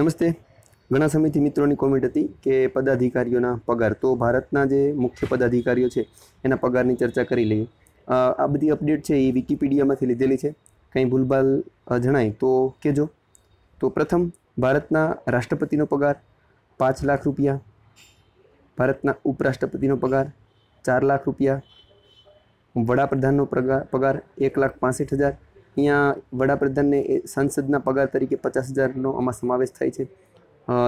નમસ્તે ઘણા સમયથી મિત્રોની કોમેન્ટ હતી કે પદાધિકારીઓના પગાર તો ભારતના જે મુખ્ય પદાધિકારીઓ છે એના પગારની ચર્ચા કરી લઈએ આ બધી અપડેટ છે એ વિકિપીડિયામાંથી લીધેલી છે કંઈ ભૂલભાલ જણાય તો કહેજો તો પ્રથમ ભારતના રાષ્ટ્રપતિનો પગાર પાંચ લાખ રૂપિયા ભારતના ઉપરાષ્ટ્રપતિનો પગાર ચાર લાખ રૂપિયા વડાપ્રધાનનો પગાર પગાર એક લાખ પાસઠ હજાર અહીંયા વડાપ્રધાનને સંસદના પગાર તરીકે પચાસ હજારનો આમાં સમાવેશ થાય છે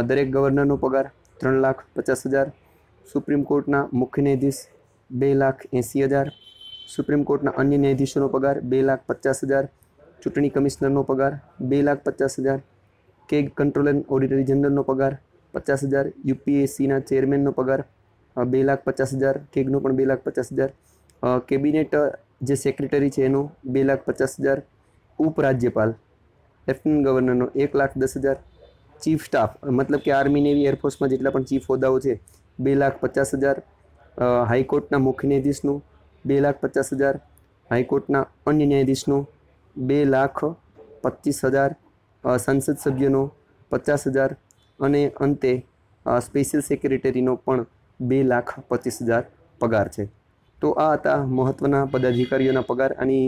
દરેક ગવર્નરનો પગાર ત્રણ લાખ પચાસ હજાર સુપ્રીમ કોર્ટના મુખ્ય ન્યાયાધીશ બે લાખ એંસી હજાર સુપ્રીમ કોર્ટના અન્ય ન્યાયાધીશોનો પગાર બે લાખ પચાસ હજાર ચૂંટણી કમિશનરનો પગાર બે લાખ પચાસ હજાર કેગ કંટ્રોલર ઓડિટરી જનરલનો પગાર પચાસ હજાર યુપીએસસીના ચેરમેનનો પગાર બે લાખ પચાસ હજાર કેગનો પણ બે લાખ પચાસ હજાર કેબિનેટ જે સેક્રેટરી છે એનો બે લાખ પચાસ હજાર ઉપરાજ્યપાલ લેફ્ટનન્ટ ગવર્નરનો એક લાખ દસ હજાર ચીફ સ્ટાફ મતલબ કે આર્મી નેવી એરફોર્સમાં જેટલા પણ ચીફ હોદ્દાઓ છે બે લાખ પચાસ હજાર હાઈકોર્ટના મુખ્ય ન્યાયાધીશનું બે લાખ પચાસ હજાર હાઈકોર્ટના અન્ય ન્યાયાધીશનું બે લાખ પચીસ હજાર સંસદ સભ્યનો પચાસ હજાર અને અંતે સ્પેશિયલ સેક્રેટરીનો પણ બે લાખ પચીસ હજાર પગાર છે તો આ હતા મહત્ત્વના પદાધિકારીઓના પગાર આની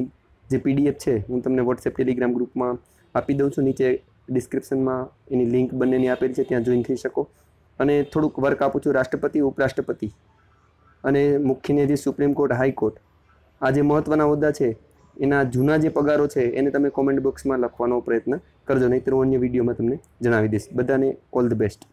જે પીડીએફ છે હું તમને વોટ્સએપ ટેલિગ્રામ ગ્રુપમાં આપી દઉં છું નીચે ડિસ્ક્રિપ્શનમાં એની લિંક બંનેની આપેલી છે ત્યાં જોઈન થઈ શકો અને થોડુંક વર્ક આપું છું રાષ્ટ્રપતિ ઉપરાષ્ટ્રપતિ અને મુખ્ય ન્યાયાધીશ સુપ્રીમ કોર્ટ હાઈકોર્ટ આ જે મહત્ત્વના હોદ્દા છે એના જૂના જે પગારો છે એને તમે કોમેન્ટ બોક્સમાં લખવાનો પ્રયત્ન કરજો નહીં તો હું અન્ય વિડીયોમાં તમને જણાવી દઈશ બધાને ઓલ ધ બેસ્ટ